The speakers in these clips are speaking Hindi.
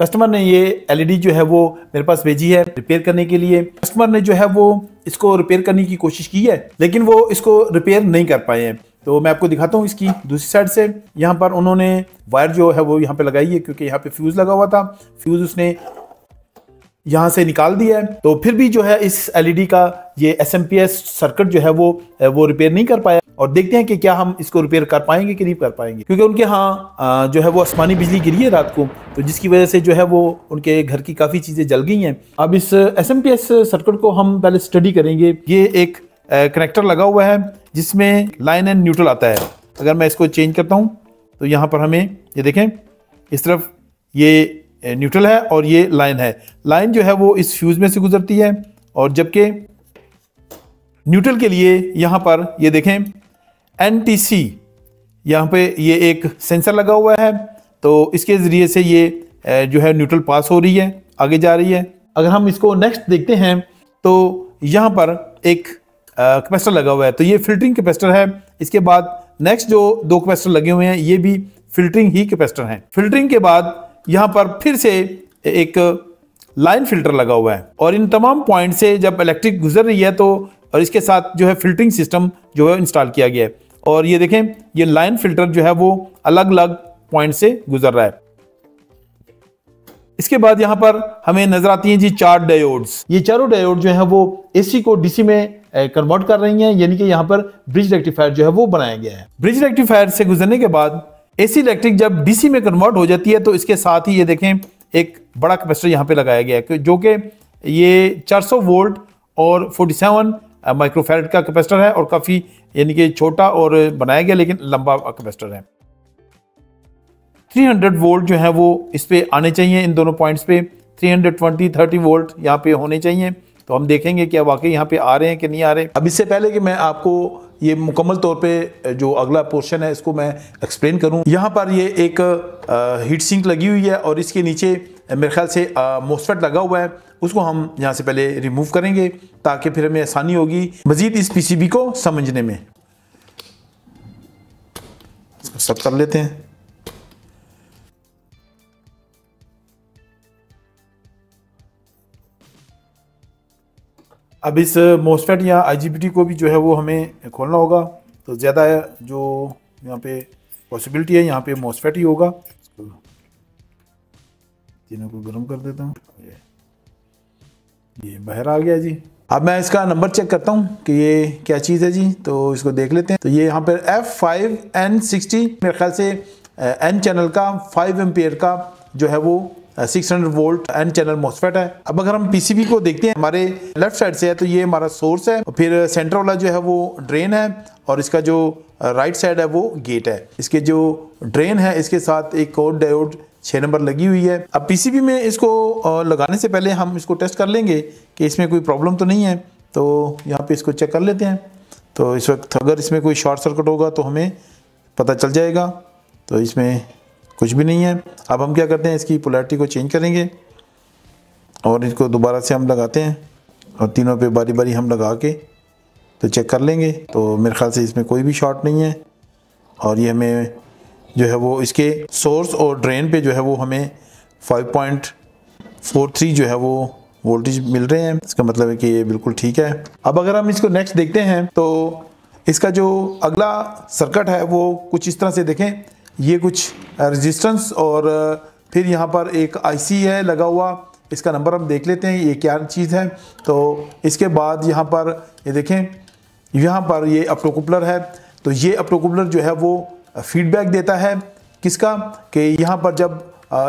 कस्टमर ने ये एलईडी जो है वो मेरे पास भेजी है रिपेयर करने के लिए कस्टमर ने जो है वो इसको रिपेयर करने की कोशिश की है लेकिन वो इसको रिपेयर नहीं कर पाए हैं तो मैं आपको दिखाता हूँ इसकी दूसरी साइड से यहाँ पर उन्होंने वायर जो है वो यहाँ पे लगाई है क्योंकि यहाँ पे फ्यूज़ लगा हुआ था फ्यूज़ उसने यहाँ से निकाल दिया है तो फिर भी जो है इस एलईडी का ये एस सर्किट जो है वो वो रिपेयर नहीं कर पाया और देखते हैं कि क्या हम इसको रिपेयर कर पाएंगे कि नहीं कर पाएंगे क्योंकि उनके यहाँ जो है वो आसमानी बिजली गिरी है रात को तो जिसकी वजह से जो है वो उनके घर की काफ़ी चीज़ें जल गई हैं अब इस S M P S circuit को हम पहले स्टडी करेंगे ये एक कनेक्टर लगा हुआ है जिसमें लाइन एंड न्यूट्रल आता है अगर मैं इसको चेंज करता हूँ तो यहाँ पर हमें ये देखें इस तरफ ये न्यूट्रल है और ये लाइन है लाइन जो है वो इस फ्यूज़ में से गुजरती है और जबकि न्यूट्रल के लिए यहाँ पर ये देखें एन टी सी यहाँ पे ये एक सेंसर लगा हुआ है तो इसके ज़रिए से ये जो है न्यूट्रल पास हो रही है आगे जा रही है अगर हम इसको नेक्स्ट देखते हैं तो यहाँ पर एक कैपेसिटर लगा हुआ है तो ये फिल्टरिंग कैपेसिटर है इसके बाद नेक्स्ट जो दो कैपेसिटर लगे हुए हैं ये भी फिल्टरिंग ही कैपेसिटर हैं फिल्टरिंग के बाद यहाँ पर फिर से एक लाइन फिल्टर लगा हुआ है और इन तमाम पॉइंट से जब इलेक्ट्रिक गुजर रही है तो और इसके साथ जो है फिल्टरिंग सिस्टम जो है इंस्टॉल किया गया है और ये देखें ये लाइन फिल्टर जो है वो अलग अलग पॉइंट से गुजर रहा है इसके बाद यहां पर हमें नजर आती हैं जी चार डायोड्स ये चारों डायोड जो है वो एसी को डीसी में कन्वर्ट कर रही हैं यानी कि यहां पर ब्रिज रेक्टिफायर जो है वो बनाया गया है ब्रिज रेक्टिफायर से गुजरने के बाद एसी इलेक्ट्रिक जब डीसी में कन्वर्ट हो जाती है तो इसके साथ ही ये देखें एक बड़ा कैपेसिटर यहाँ पे लगाया गया है जो कि ये चार वोल्ट और 47 माइक्रोफेरेट का कैपेसिटर है और काफ़ी यानी कि छोटा और बनाया गया लेकिन लंबा कैपेसिटर है 300 वोल्ट जो है वो इस पर आने चाहिए इन दोनों पॉइंट्स पे 320 30 वोल्ट यहाँ पे होने चाहिए तो हम देखेंगे क्या वाकई यहाँ पे आ रहे हैं कि नहीं आ रहे अब इससे पहले कि मैं आपको ये मुकम्मल तौर पे जो अगला पोर्शन है इसको मैं एक्सप्लेन करूँ यहाँ पर ये एक हीट सिंक लगी हुई है और इसके नीचे मेरे ख्याल से मोस्फेट uh, लगा हुआ है उसको हम यहाँ से पहले रिमूव करेंगे ताकि फिर हमें आसानी होगी मज़ीद इस पीसीबी को समझने में सब कर लेते हैं अब इस मोस्फेट uh, या आईजीबीटी को भी जो है वो हमें खोलना होगा तो ज़्यादा जो यहाँ पे पॉसिबिलिटी है यहाँ पे मोस्फेट ही होगा इन्हों को गर्म कर देता हूँ ये ये बाहर आ गया जी अब मैं इसका नंबर चेक करता हूँ कि ये क्या चीज़ है जी तो इसको देख लेते हैं तो ये यहाँ पर एफ फाइव एन सिक्सटी मेरे ख्याल से एन चैनल का फाइव एम का जो है वो six hundred volt N channel MOSFET है अब अगर हम पीसीबी को देखते हैं हमारे लेफ्ट साइड से है तो ये हमारा सोर्स है फिर सेंटर वाला जो है वो ड्रेन है और इसका जो राइट साइड है वो गेट है इसके जो ड्रेन है इसके साथ एक और डायोड छः नंबर लगी हुई है अब पीसीबी में इसको लगाने से पहले हम इसको टेस्ट कर लेंगे कि इसमें कोई प्रॉब्लम तो नहीं है तो यहाँ पे इसको चेक कर लेते हैं तो इस वक्त अगर इसमें कोई शॉर्ट सर्किट होगा तो हमें पता चल जाएगा तो इसमें कुछ भी नहीं है अब हम क्या करते हैं इसकी पोलैरिटी को चेंज करेंगे और इसको दोबारा से हम लगाते हैं और तीनों पे बारी बारी हम लगा के तो चेक कर लेंगे तो मेरे ख्याल से इसमें कोई भी शॉर्ट नहीं है और ये हमें जो है वो इसके सोर्स और ड्रेन पे जो है वो हमें 5.43 जो है वो वोल्टेज मिल रहे हैं इसका मतलब है कि ये बिल्कुल ठीक है अब अगर हम इसको नेक्स्ट देखते हैं तो इसका जो अगला सर्किट है वो कुछ इस तरह से देखें ये कुछ रजिस्टेंस और फिर यहाँ पर एक आईसी है लगा हुआ इसका नंबर हम देख लेते हैं ये क्या चीज़ है तो इसके बाद यहाँ पर ये देखें यहाँ पर ये अपटोकुपलर है तो ये अपटोकुपलर जो है वो फीडबैक देता है किसका कि यहाँ पर जब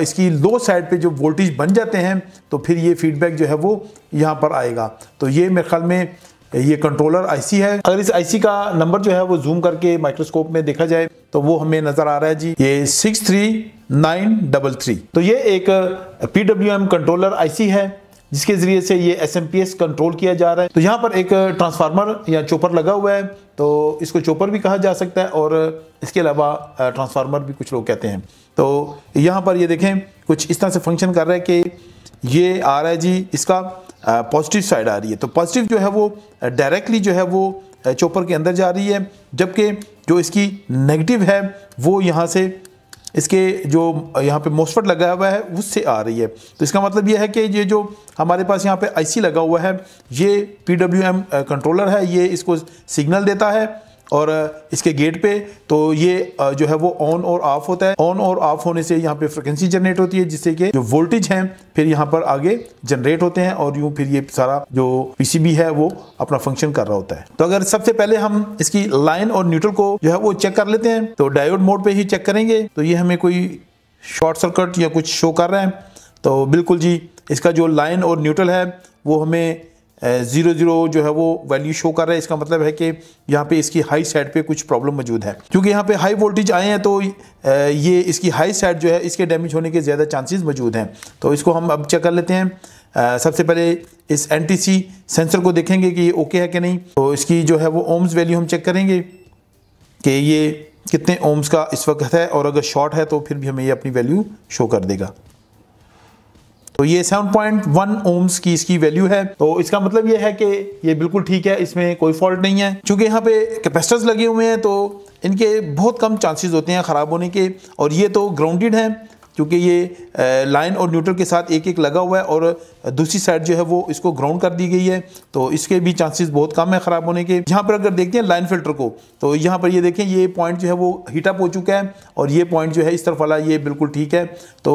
इसकी लो साइड पे जो वोल्टेज बन जाते हैं तो फिर ये फीडबैक जो है वो यहाँ पर आएगा तो ये मेरे ख्याल में ये कंट्रोलर आईसी है अगर इस आईसी का नंबर जो है वो जूम करके माइक्रोस्कोप में देखा जाए तो वो हमें नजर आ रहा है जी ये six three nine double three तो ये एक P W M controller IC है जिसके जरिए से ये S M P S control किया जा रहा है तो यहाँ पर एक ट्रांसफार्मर या चोपर लगा हुआ है तो इसको चोपर भी कहा जा सकता है और इसके अलावा ट्रांसफार्मर भी कुछ लोग कहते हैं तो यहाँ पर ये देखें कुछ इस तरह से फंक्शन कर रहा है कि ये आ रहा है जी इसका पॉजिटिव साइड आ रही है तो पॉजिटिव जो है वो डायरेक्टली जो है वो चॉपर के अंदर जा रही है जबकि जो इसकी नेगेटिव है वो यहाँ से इसके जो यहाँ पे मोस्फट लगा हुआ है उससे आ रही है तो इसका मतलब यह है कि ये जो हमारे पास यहाँ पे आईसी लगा हुआ है ये पीडब्ल्यूएम कंट्रोलर है ये इसको सिग्नल देता है और इसके गेट पे तो ये जो है वो ऑन और ऑफ होता है ऑन और ऑफ होने से यहाँ पे फ्रिक्वेंसी जनरेट होती है जिससे कि जो वोल्टेज है फिर यहाँ पर आगे जनरेट होते हैं और यूँ फिर ये सारा जो पीसीबी है वो अपना फंक्शन कर रहा होता है तो अगर सबसे पहले हम इसकी लाइन और न्यूट्रल को जो है वो चेक कर लेते हैं तो डायोड मोड पर ही चेक करेंगे तो ये हमें कोई शॉर्ट सर्कट या कुछ शो कर रहे हैं तो बिल्कुल जी इसका जो लाइन और न्यूट्रल है वो हमें ज़ीरो ज़ीरो जो है वो वैल्यू शो कर रहा है इसका मतलब है कि यहाँ पे इसकी हाई साइड पे कुछ प्रॉब्लम मौजूद है क्योंकि यहाँ पे हाई वोल्टेज आए हैं तो ये इसकी हाई साइड जो है इसके डैमेज होने के ज़्यादा चांसेस मौजूद हैं तो इसको हम अब चेक कर लेते हैं सबसे पहले इस एन सेंसर को देखेंगे कि ये ओके है कि नहीं तो इसकी जो है वो ओम्स वैल्यू हम चेक करेंगे कि ये कितने ओम्स का इस वक्त है और अगर शॉर्ट है तो फिर भी हमें ये अपनी वैल्यू शो कर देगा तो ये 7.1 ओम्स की इसकी वैल्यू है तो इसका मतलब ये है कि ये बिल्कुल ठीक है इसमें कोई फॉल्ट नहीं है क्योंकि यहाँ पे कैपेसिटर्स लगे हुए हैं तो इनके बहुत कम चांसेस होते हैं ख़राब होने के और ये तो ग्राउंडेड हैं क्योंकि ये लाइन और न्यूट्रल के साथ एक एक लगा हुआ है और दूसरी साइड जो है वो इसको ग्राउंड कर दी गई है तो इसके भी चांसेस बहुत कम है ख़राब होने के यहाँ पर अगर देखते हैं लाइन फिल्टर को तो यहाँ पर ये देखें ये पॉइंट जो है वो हीटअप हो चुका है और ये पॉइंट जो है इस तरफ वाला ये बिल्कुल ठीक है तो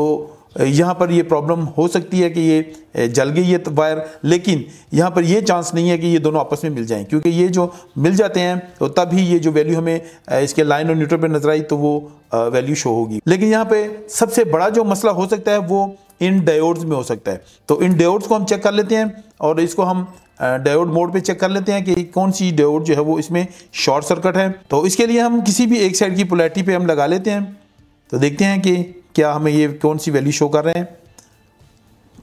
यहाँ पर ये प्रॉब्लम हो सकती है कि ये जल गई ये वायर लेकिन यहाँ पर ये चांस नहीं है कि ये दोनों आपस में मिल जाएं क्योंकि ये जो मिल जाते हैं तो तभी ये जो वैल्यू हमें इसके लाइन और न्यूट्रल पर नजर आई तो वो वैल्यू शो होगी लेकिन यहाँ पे सबसे बड़ा जो मसला हो सकता है वो इन डायोड्स में हो सकता है तो इन डायोड्स को हम चेक कर लेते हैं और इसको हम डायोड मोड पे चेक कर लेते हैं कि कौन सी डायोड जो है वो इसमें शॉर्ट सर्किट है तो इसके लिए हम किसी भी एक साइड की पोलैरिटी पे हम लगा लेते हैं तो देखते हैं कि क्या हमें ये कौन सी वैल्यू शो कर रहे हैं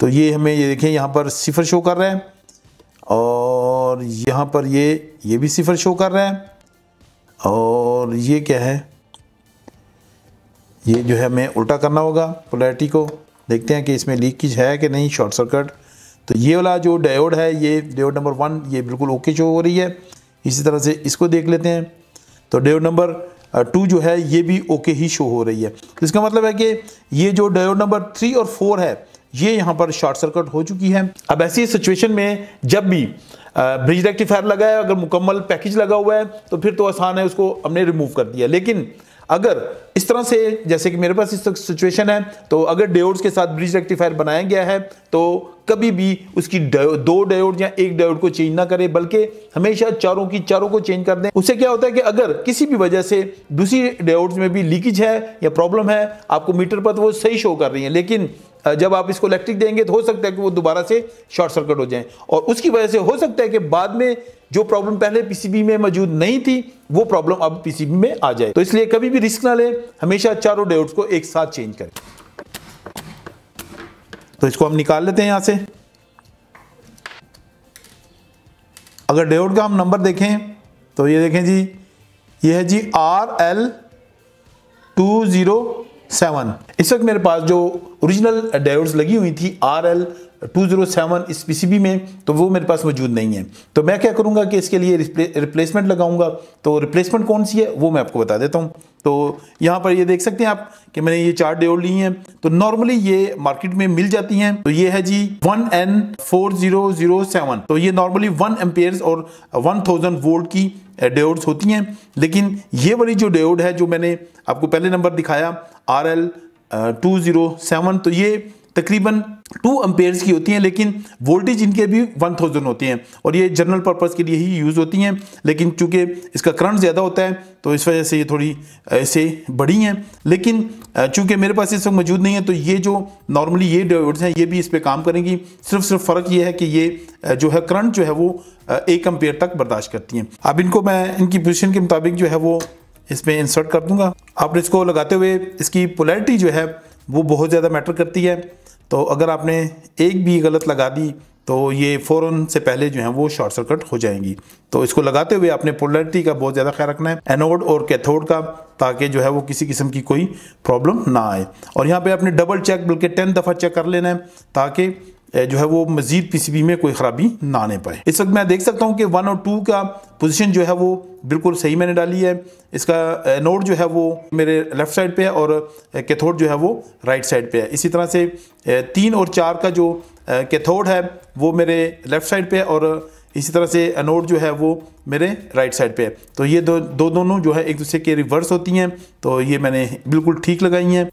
तो ये हमें ये देखें यहाँ पर सिफर शो कर रहे हैं और यहाँ पर ये ये भी सिफर शो कर रहे हैं और ये क्या है ये जो है हमें उल्टा करना होगा पोलैरिटी को देखते हैं कि इसमें लीकेज है कि नहीं शॉर्ट सर्किट तो ये वाला जो डायोड है ये डायोड नंबर वन ये बिल्कुल ओके शो हो रही है इसी तरह से इसको देख लेते हैं तो डायोड नंबर टू जो है ये भी ओके ही शो हो रही है इसका मतलब है कि ये जो डायोड नंबर थ्री और फोर है ये यहाँ पर शॉर्ट सर्किट हो चुकी है अब ऐसी सिचुएशन में जब भी ब्रिज रेक्टिफायर लगा है अगर मुकम्मल पैकेज लगा हुआ है तो फिर तो आसान है उसको हमने रिमूव कर दिया लेकिन अगर इस तरह से जैसे कि मेरे पास इस तक सिचुएशन है तो अगर डायोड्स के साथ ब्रिज रेक्टिफायर बनाया गया है तो कभी भी उसकी दो डायोड या एक डायोड को चेंज ना करें बल्कि हमेशा चारों की चारों को चेंज कर दें उससे क्या होता है कि अगर किसी भी वजह से दूसरी डायोड्स में भी लीकेज है या प्रॉब्लम है आपको मीटर पर तो वो सही शो कर रही है लेकिन जब आप इसको इलेक्ट्रिक देंगे तो हो सकता है कि वो दोबारा से शॉर्ट सर्किट हो जाएं और उसकी वजह से हो सकता है कि बाद में जो प्रॉब्लम पहले पीसीबी में मौजूद नहीं थी वो प्रॉब्लम अब पीसीबी में आ जाए तो इसलिए कभी भी रिस्क ना लें हमेशा चारों डेउट को एक साथ चेंज करें तो इसको हम निकाल लेते हैं यहां से अगर डेउट का हम नंबर देखें तो ये देखें जी यह है जी R L two zero seven इस वक्त मेरे पास जो ओरिजिनल डायोड्स लगी हुई थी R L two zero seven इस पीसीबी में तो वो मेरे पास मौजूद नहीं है तो मैं क्या करूँगा कि इसके लिए रिप्लेसमेंट लगाऊंगा तो रिप्लेसमेंट कौन सी है वो मैं आपको बता देता हूँ तो यहाँ पर ये देख सकते हैं आप कि मैंने ये चार डेओ ली हैं तो नॉर्मली ये मार्केट में मिल जाती हैं तो ये है जी one N four zero zero seven तो ये नॉर्मली वन एम्पेयर और वन थाउजेंड वोल्ट की डेओड्स होती हैं लेकिन ये वाली जो डेओड है जो मैंने आपको पहले नंबर दिखाया R L two zero seven तो ये तकरीबन टू अम्पेयर्स की होती हैं लेकिन वोल्टेज इनके भी वन थाउजेंड होती हैं और ये जनरल पर्पज़ के लिए ही यूज़ होती हैं लेकिन चूंकि इसका करंट ज़्यादा होता है तो इस वजह से ये थोड़ी ऐसे बड़ी हैं लेकिन चूंकि मेरे पास इस वक्त मौजूद नहीं है तो ये जो नॉर्मली ये डायोड्स हैं ये भी इस पर काम करेंगी सिर्फ सिर्फ फ़र्क ये है कि ये जो है करंट जो है वो एक अम्पेयर तक बर्दाश्त करती हैं अब इनको मैं इनकी पोजिशन के मुताबिक जो है वो इसमें इंसर्ट कर दूंगा आप इसको लगाते हुए इसकी पोलैरिटी जो है वो बहुत ज़्यादा मैटर करती है तो अगर आपने एक भी गलत लगा दी तो ये फ़ौरन से पहले जो है वो शॉर्ट सर्किट हो जाएंगी तो इसको लगाते हुए आपने पोलरिटी का बहुत ज़्यादा ख्याल रखना है एनोड और कैथोड का ताकि जो है वो किसी किस्म की कोई प्रॉब्लम ना आए और यहाँ पे आपने डबल चेक बल्कि टेन दफ़ा चेक कर लेना है ताकि जो है वो मजीद पी में कोई ख़राबी ना आने पाए इस वक्त मैं देख सकता हूँ कि वन और टू का पोजीशन जो है वो बिल्कुल सही मैंने डाली है इसका नोड जो है वो मेरे लेफ़्ट साइड पे है और कैथोड जो है वो राइट साइड पे है इसी तरह से तीन और चार का जो कैथोड है वो मेरे लेफ़्ट साइड पे है और इसी तरह से अनोड जो है वो मेरे राइट साइड पे है तो ये दो दो दोनों जो है एक दूसरे के रिवर्स होती हैं तो ये मैंने बिल्कुल ठीक लगाई हैं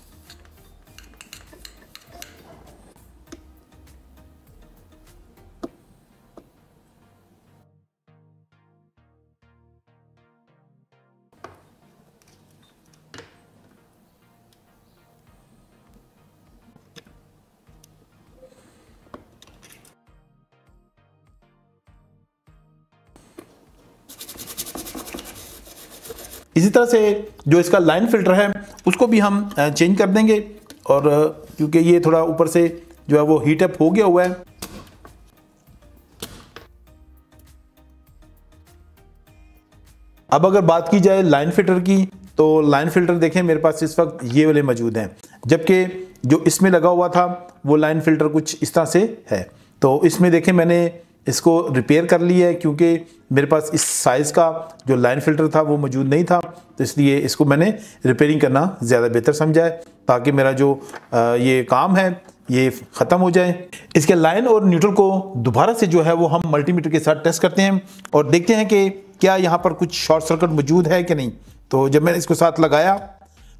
इसी तरह से जो इसका लाइन फिल्टर है उसको भी हम चेंज कर देंगे और क्योंकि ये थोड़ा ऊपर से जो है वो हीटअप हो गया हुआ है अब अगर बात की जाए लाइन फिल्टर की तो लाइन फिल्टर देखें मेरे पास इस वक्त ये वाले मौजूद हैं जबकि जो इसमें लगा हुआ था वो लाइन फिल्टर कुछ इस तरह से है तो इसमें देखें मैंने इसको रिपेयर कर लिया है क्योंकि मेरे पास इस साइज़ का जो लाइन फ़िल्टर था वो मौजूद नहीं था तो इसलिए इसको मैंने रिपेयरिंग करना ज़्यादा बेहतर समझा है ताकि मेरा जो ये काम है ये ख़त्म हो जाए इसके लाइन और न्यूट्रल को दोबारा से जो है वो हम मल्टीमीटर के साथ टेस्ट करते हैं और देखते हैं कि क्या यहाँ पर कुछ शॉर्ट सर्किट मौजूद है कि नहीं तो जब मैंने इसको साथ लगाया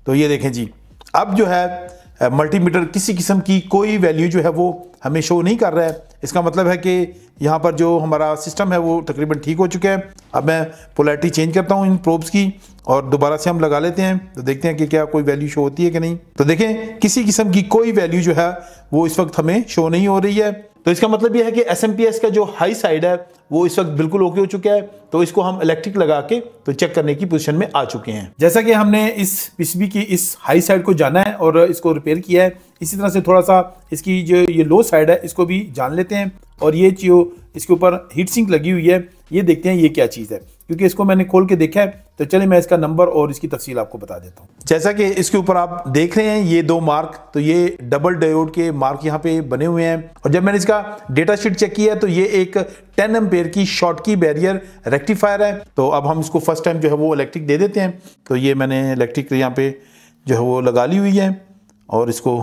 तो ये देखें जी अब जो है मल्टीमीटर किसी किस्म की कोई वैल्यू जो है वो हमें शो नहीं कर रहा है इसका मतलब है कि यहाँ पर जो हमारा सिस्टम है वो तकरीबन ठीक हो चुका है अब मैं पोलैरिटी चेंज करता हूँ इन प्रोब्स की और दोबारा से हम लगा लेते हैं तो देखते हैं कि क्या कोई वैल्यू शो होती है कि नहीं तो देखें किसी किस्म की कोई वैल्यू जो है वो इस वक्त हमें शो नहीं हो रही है तो इसका मतलब यह है कि एस का जो हाई साइड है वो इस वक्त बिल्कुल ओके हो चुका है तो इसको हम इलेक्ट्रिक लगा के तो चेक करने की पोजीशन में आ चुके हैं जैसा कि हमने इस पिछबी की इस हाई साइड को जाना है और इसको रिपेयर किया है इसी तरह से थोड़ा सा इसकी जो ये लो साइड है इसको भी जान लेते हैं और ये जो इसके ऊपर हीट सिंक लगी हुई है ये देखते हैं ये क्या चीज़ है क्योंकि इसको मैंने खोल के देखा है तो चले मैं इसका नंबर और इसकी तफसील आपको बता देता हूँ जैसा कि इसके ऊपर आप देख रहे हैं ये दो मार्क तो ये डबल डायोड के मार्क यहाँ पे बने हुए हैं और जब मैंने इसका डेटा शीट चेक किया तो ये एक 10 एम्पेयर की शॉर्ट की बैरियर रेक्टिफायर है तो अब हम इसको फर्स्ट टाइम जो है वो इलेक्ट्रिक दे देते हैं तो ये मैंने इलेक्ट्रिक यहाँ पे जो है वो लगा ली हुई है और इसको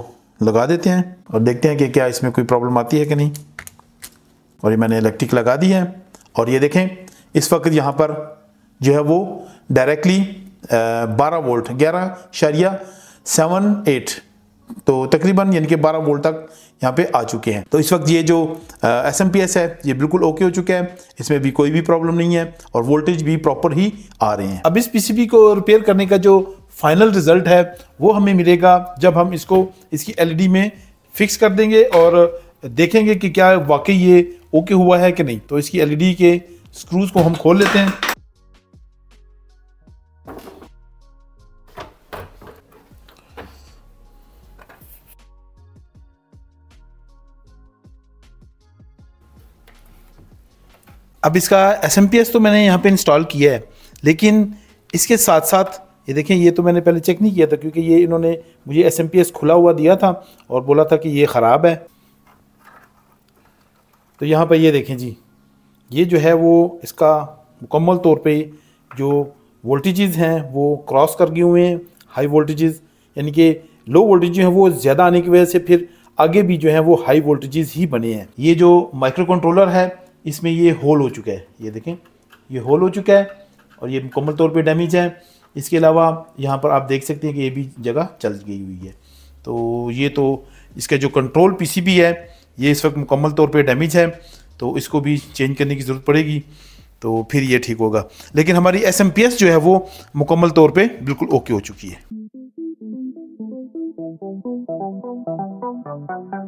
लगा देते हैं और देखते हैं कि क्या इसमें कोई प्रॉब्लम आती है कि नहीं और ये मैंने इलेक्ट्रिक लगा दी है और ये देखें इस वक्त यहाँ पर जो है वो डायरेक्टली बारह वोल्ट ग्यारह शरिया सेवन एट तो तकरीबन यानी कि 12 वोल्ट तक यहाँ पे आ चुके हैं तो इस वक्त ये जो एस एम पी एस है ये बिल्कुल ओके हो चुका है इसमें भी कोई भी प्रॉब्लम नहीं है और वोल्टेज भी प्रॉपर ही आ रहे हैं अब इस पी को रिपेयर करने का जो फाइनल रिजल्ट है वो हमें मिलेगा जब हम इसको इसकी डी e में फिक्स कर देंगे और देखेंगे कि क्या वाकई ये ओके हुआ है कि नहीं तो इसकी एलईडी e के स्क्रूज को हम खोल लेते हैं अब इसका एस तो मैंने यहाँ पे इंस्टॉल किया है लेकिन इसके साथ साथ ये देखें ये तो मैंने पहले चेक नहीं किया था क्योंकि ये इन्होंने मुझे एस खुला हुआ दिया था और बोला था कि ये ख़राब है तो यहाँ पर ये देखें जी ये जो है वो इसका मुकम्मल तौर पे जो वोल्टेजेस हैं वो क्रॉस कर गए हुए हैं हाई वोल्टेजेस यानी कि लो वोल्टेज जो है वो ज़्यादा आने की वजह से फिर आगे भी जो है वो हाई वोल्टेजेस ही बने हैं ये जो माइक्रो कंट्रोलर है इसमें ये होल हो चुका है ये देखें ये होल हो चुका है और ये मुकम्मल तौर पर डैमेज है इसके अलावा यहाँ पर आप देख सकते हैं कि ये भी जगह चल गई हुई है तो ये तो इसका जो कंट्रोल पी है ये इस वक्त मुकम्मल तौर पर डैमेज है तो इसको भी चेंज करने की ज़रूरत पड़ेगी तो फिर ये ठीक होगा लेकिन हमारी एस जो है वो मुकम्मल तौर पर बिल्कुल ओके हो चुकी है